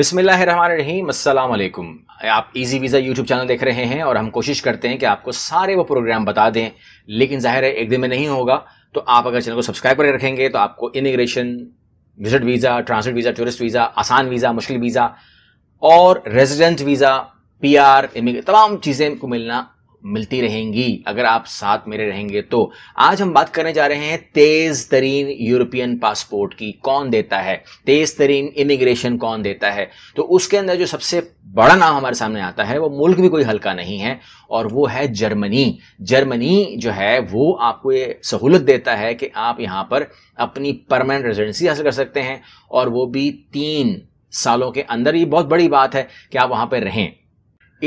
अस्सलाम अल्लाम आप इजी वीज़ा यूट्यूब चैनल देख रहे हैं और हम कोशिश करते हैं कि आपको सारे वो प्रोग्राम बता दें लेकिन ज़ाहिर है एक दिन में नहीं होगा तो आप अगर चैनल को सब्सक्राइब करके रखेंगे तो आपको immigration visit visa transit visa tourist visa आसान वीज़ा मुश्किल वीज़ा और रेजिडेंट वीज़ा पी आर तमाम चीज़ें को मिलना मिलती रहेंगी अगर आप साथ मेरे रहेंगे तो आज हम बात करने जा रहे हैं तेज तरीन यूरोपियन पासपोर्ट की कौन देता है तेज तरीन इमिग्रेशन कौन देता है तो उसके अंदर जो सबसे बड़ा नाम हमारे सामने आता है वो मुल्क भी कोई हल्का नहीं है और वो है जर्मनी जर्मनी जो है वो आपको ये सहूलत देता है कि आप यहाँ पर अपनी परमानेंट रेजिडेंसी हासिल कर सकते हैं और वो भी तीन सालों के अंदर ये बहुत बड़ी बात है कि आप वहाँ पर रहें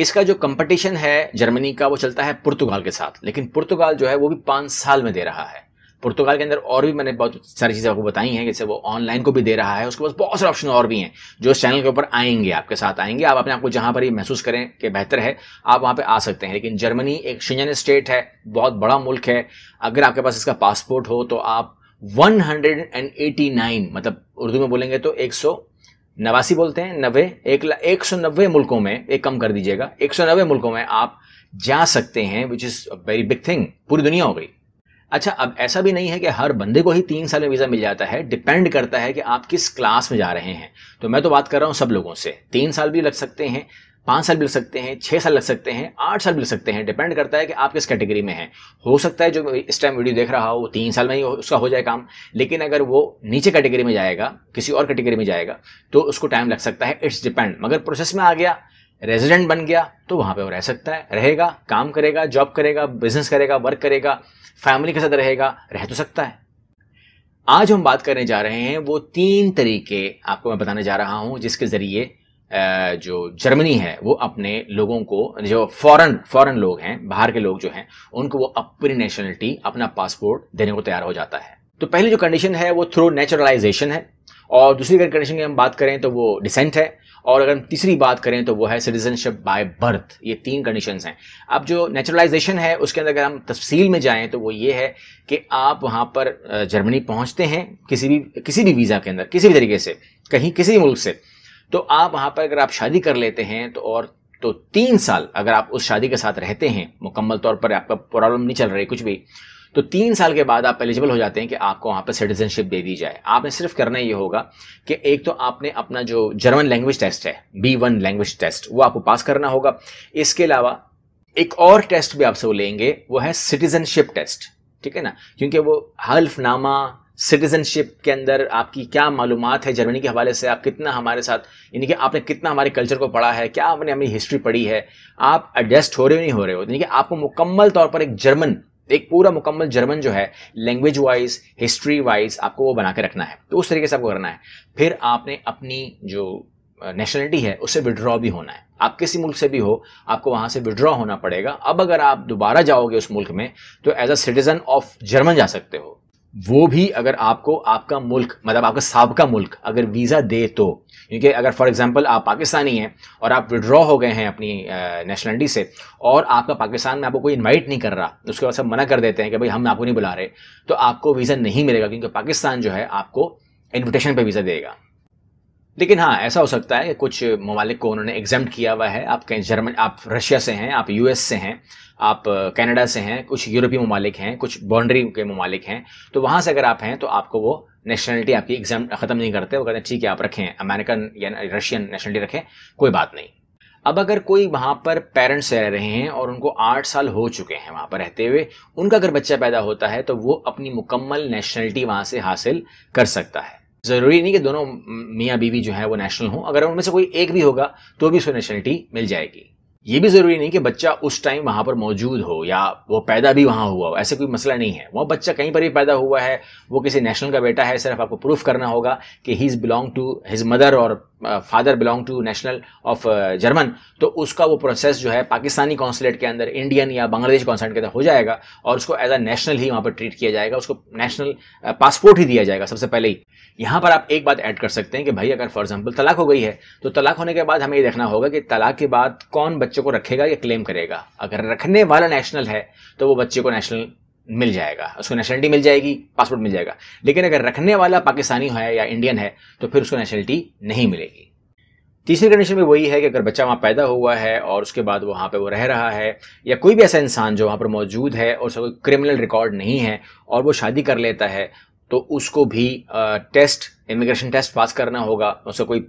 इसका जो कंपटीशन है जर्मनी का वो चलता है पुर्तगाल के साथ लेकिन पुर्तगाल जो है वो भी पांच साल में दे रहा है पुर्तगाल के अंदर और भी मैंने बहुत सारी चीज़ें आपको बताई हैं जैसे वो ऑनलाइन को भी दे रहा है उसके पास बहुत सारे ऑप्शन और भी हैं जो इस चैनल के ऊपर आएंगे आपके साथ आएंगे आप अपने आपको जहां पर ये महसूस करें कि बेहतर है आप वहां पे आ सकते हैं लेकिन जर्मनी एक शिंजन स्टेट है बहुत बड़ा मुल्क है अगर आपके पास इसका पासपोर्ट हो तो आप 189 मतलब उर्दू में बोलेंगे तो 100 नवासी बोलते हैं नब्बे एक एक सौ नब्बे मुल्कों में एक कम कर दीजिएगा एक सौ नब्बे मुल्कों में आप जा सकते हैं which is very big thing पूरी दुनिया हो गई अच्छा अब ऐसा भी नहीं है कि हर बंदे को ही तीन साल में वीज़ा मिल जाता है डिपेंड करता है कि आप किस क्लास में जा रहे हैं तो मैं तो बात कर रहा हूं सब लोगों से तीन साल भी लग सकते हैं पाँच साल भी लग सकते हैं छः साल लग सकते हैं आठ साल भी लग सकते हैं डिपेंड करता है कि आप किस कैटेगरी में हैं हो सकता है जो इस टाइम वीडियो देख रहा हो वो तीन साल में ही उसका हो जाए काम लेकिन अगर वो नीचे कैटेगरी में जाएगा किसी और कैटेगरी में जाएगा तो उसको टाइम लग सकता है इट्स डिपेंड मगर प्रोसेस में आ गया रेजिडेंट बन गया तो वहाँ पर वो रह सकता है रहेगा काम करेगा जॉब करेगा बिजनेस करेगा वर्क करेगा फैमिली के साथ रहेगा रह तो सकता है आज हम बात करने जा रहे हैं वो तीन तरीके आपको मैं बताने जा रहा हूँ जिसके ज़रिए जो जर्मनी है वो अपने लोगों को जो फॉरेन फॉरेन लोग हैं बाहर के लोग जो हैं उनको वो अपनी नेशनलिटी अपना पासपोर्ट देने को तैयार हो जाता है तो पहली जो कंडीशन है वो थ्रू नेचुरलाइजेशन है और दूसरी अगर कंडीशन की हम बात करें तो वो डिसेंट है और अगर हम तीसरी बात करें तो वो है सिटीजनशिप बाय बर्थ ये तीन कंडीशन हैं अब जो नेचुरलाइजेशन है उसके अंदर अगर हम तफसील में जाएं तो वो ये है कि आप वहाँ पर जर्मनी पहुँचते हैं किसी भी किसी भी वीज़ा के अंदर किसी भी तरीके से कहीं किसी भी मुल्क से तो आप वहां पर अगर आप शादी कर लेते हैं तो और तो तीन साल अगर आप उस शादी के साथ रहते हैं मुकम्मल तौर पर आपका प्रॉब्लम नहीं चल रही कुछ भी तो तीन साल के बाद आप एलिजिबल हो जाते हैं कि आपको वहां पर सिटीजनशिप दे दी जाए आपने सिर्फ करना ये होगा कि एक तो आपने अपना जो जर्मन लैंग्वेज टेस्ट है बी वन लैंग्वेज टेस्ट वो आपको पास करना होगा इसके अलावा एक और टेस्ट भी आपसे वो लेंगे वो है सिटीजनशिप टेस्ट ठीक है ना क्योंकि वो हल्फनामा सिटीजनशिप के अंदर आपकी क्या मालूम है जर्मनी के हवाले से आप कितना हमारे साथ यानी कि आपने कितना हमारे कल्चर को पढ़ा है क्या आपने अपनी हिस्ट्री पढ़ी है आप एडजस्ट हो रहे हो नहीं हो रहे हो यानी कि आपको मुकम्मल तौर पर एक जर्मन एक पूरा मुकम्मल जर्मन जो है लैंग्वेज वाइज हिस्ट्री वाइज आपको वो बना के रखना है तो उस तरीके से आपको करना है फिर आपने अपनी जो नेशनलिटी है उससे विड्रॉ भी होना है आप किसी मुल्क से भी हो आपको वहां से विड्रॉ होना पड़ेगा अब अगर आप दोबारा जाओगे उस मुल्क में तो as a citizen of German जा सकते हो वो भी अगर आपको आपका मुल्क मतलब आपका सबका मुल्क अगर वीज़ा दे तो क्योंकि अगर फॉर एग्जांपल आप पाकिस्तानी हैं और आप विड्रॉ हो गए हैं अपनी नेशनलिटी से और आपका पाकिस्तान में आपको कोई इनवाइट नहीं कर रहा तो उसके बाद सब मना कर देते हैं कि भाई हम आपको नहीं बुला रहे तो आपको वीज़ा नहीं मिलेगा क्योंकि पाकिस्तान जो है आपको इन्विटेशन पर वीज़ा देगा लेकिन हाँ ऐसा हो सकता है कि कुछ ममालिक को उन्होंने एग्जाम किया हुआ है आप कहीं जर्मन आप रशिया से हैं आप यूएस से हैं आप कनाडा से हैं कुछ यूरोपीय ममालिक हैं कुछ बाउंड्री के ममालिक हैं तो वहाँ से अगर आप हैं तो आपको वो नेशनलिटी आपकी एग्जाम ख़त्म नहीं करते वो कहते हैं ठीक है आप रखें अमेरिकन या रशियन नेशनलिटी रखें कोई बात नहीं अब अगर कोई वहाँ पर पेरेंट्स रह रहे हैं और उनको आठ साल हो चुके हैं वहाँ पर रहते हुए उनका अगर बच्चा पैदा होता है तो वो अपनी मुकम्मल नेशनलिटी वहाँ से हासिल कर सकता है ज़रूरी नहीं कि दोनों मियाँ बीवी जो है वो नेशनल हों अगर उनमें से कोई एक भी होगा तो भी उसको नेशनलिटी मिल जाएगी ये भी ज़रूरी नहीं कि बच्चा उस टाइम वहां पर मौजूद हो या वो पैदा भी वहां हुआ हो ऐसे कोई मसला नहीं है वह बच्चा कहीं पर भी पैदा हुआ है वो किसी नेशनल का बेटा है सिर्फ आपको प्रूफ करना होगा कि he is belong to his mother और father belong to national of German तो उसका वो प्रोसेस जो है पाकिस्तानी कौंसलेट के अंदर इंडियन या बांग्लादेश कौंसलेट के अंदर हो जाएगा और उसको एज अ नेशनल ही वहाँ पर ट्रीट किया जाएगा उसको नेशनल पासपोर्ट ही दिया जाएगा सबसे पहले ही यहाँ पर आप एक बात ऐड कर सकते हैं कि भाई अगर फॉर एग्जाम्पल तलाक हो गई है तो तलाक होने के बाद हमें ये देखना होगा कि तलाक के बाद कौन बच्चे को रखेगा या क्लेम करेगा अगर रखने वाला नेशनल है तो वो बच्चे को नेशनल मिल जाएगा उसको नेशनलिटी मिल जाएगी पासपोर्ट मिल जाएगा लेकिन अगर रखने वाला पाकिस्तानी है या इंडियन है तो फिर उसको नेशनलिटी नहीं मिलेगी तीसरी कंडीशन में वही है कि अगर बच्चा वहाँ पैदा हुआ है और उसके बाद वहाँ पे वो रह रहा है या कोई भी ऐसा इंसान जो वहाँ पर मौजूद है और उसका कोई क्रिमिनल रिकॉर्ड नहीं है और वो शादी कर लेता है तो उसको भी टेस्ट इमिग्रेशन टेस्ट पास करना होगा उसका कोई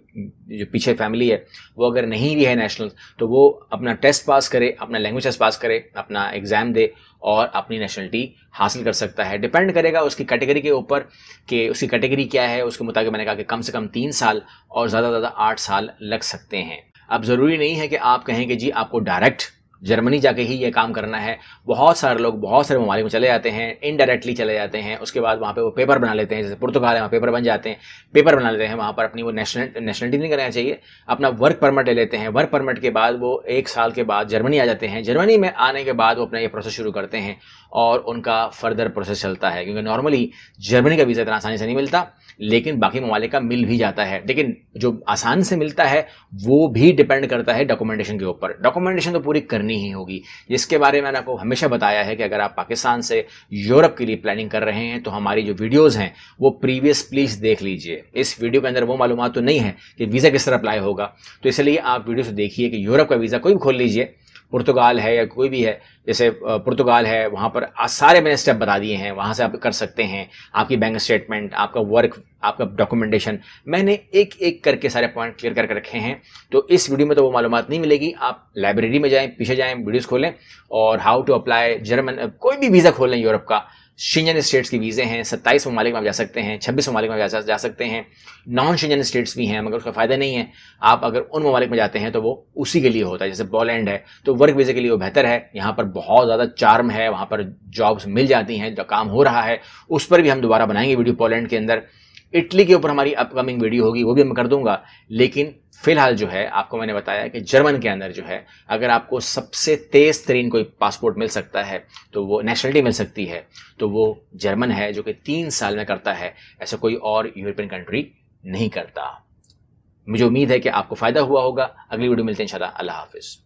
जो पीछे फैमिली है वो अगर नहीं भी है नेशनल तो वो अपना टेस्ट पास करे अपना लैंग्वेज टेस्ट पास करे अपना एग्ज़ाम दे और अपनी नेशनलिटी हासिल कर सकता है डिपेंड करेगा उसकी कैटेगरी के ऊपर कि उसकी कैटेगरी क्या है उसके मुताबिक मैंने कहा कि कम से कम तीन साल और ज़्यादा से ज़्यादा आठ साल लग सकते हैं अब ज़रूरी नहीं है कि आप कहें कि जी आपको डायरेक्ट जर्मनी जाके ही ये काम करना है बहुत सारे लोग बहुत सारे ममालिक में चले जाते हैं इनडायरेक्टली चले जाते हैं उसके बाद वहाँ पे वो पेपर बना लेते हैं जैसे पुर्तगाल है वहाँ पेपर बन जाते हैं पेपर बना लेते हैं वहाँ पर अपनी वो नेशनल नेशनलिटी नहीं करना चाहिए अपना वर्क परमिट ले लेते हैं वर्क परमिट के बाद वो एक साल के बाद जर्मनी आ जाते हैं जर्मनी में आने के बाद वो अपना ये प्रोसेस शुरू करते हैं और उनका फर्दर प्रोसेस चलता है क्योंकि नॉर्मली जर्मनी का वीज़ा इतना आसानी से नहीं मिलता लेकिन बाकी ममालिक का मिल भी जाता है लेकिन जो आसान से मिलता है वो भी डिपेंड करता है डॉक्यूमेंटेशन के ऊपर डॉक्यूमेंटेशन तो पूरी करनी ही होगी जिसके बारे में मैंने आपको हमेशा बताया है कि अगर आप पाकिस्तान से यूरोप के लिए प्लानिंग कर रहे हैं तो हमारी जो वीडियोज़ हैं वो प्रीवियस प्लीज देख लीजिए इस वीडियो के अंदर वो मालूम तो नहीं है कि वीज़ा किस तरह अप्लाई होगा तो इसलिए आप वीडियो से देखिए कि यूरोप का वीज़ा कोई भी खोल लीजिए पुर्तगाल है या कोई भी है जैसे पुर्तगाल है वहाँ पर सारे मैंने स्टेप बता दिए हैं वहाँ से आप कर सकते हैं आपकी बैंक स्टेटमेंट आपका वर्क आपका डॉक्यूमेंटेशन मैंने एक एक करके सारे पॉइंट क्लियर करके रखे हैं तो इस वीडियो में तो वो मालूम नहीं मिलेगी आप लाइब्रेरी में जाएँ पीछे जाएँ वीडियोज़ खोलें और हाउ टू अप्लाई जर्मन कोई भी वीज़ा खोलें यूरोप का शिंजन स्टेट्स की वीज़े हैं सत्ताईस ममालिक में आप जा सकते हैं छब्बीस ममालिक में जा, सकते हैं नॉन शिंजन स्टेट्स भी हैं मगर उसका फ़ायदा नहीं है आप अगर उन ममालिक में जाते हैं तो वो उसी के लिए होता है जैसे पोलैंड है तो वर्क वीज़े के लिए वो बेहतर है यहाँ पर बहुत ज़्यादा चार्म है वहाँ पर जॉब्स मिल जाती हैं जो काम हो रहा है उस पर भी हम दोबारा बनाएंगे वीडियो पोलैंड के अंदर इटली के ऊपर हमारी अपकमिंग वीडियो होगी वो भी मैं कर दूंगा लेकिन फिलहाल जो है आपको मैंने बताया कि जर्मन के अंदर जो है अगर आपको सबसे तेज तरीन कोई पासपोर्ट मिल सकता है तो वो नेशनलिटी मिल सकती है तो वो जर्मन है जो कि तीन साल में करता है ऐसा कोई और यूरोपियन कंट्री नहीं करता मुझे उम्मीद है कि आपको फ़ायदा हुआ होगा अगली वीडियो मिलते हैं इंशाल्लाह अल्लाह हाफिज़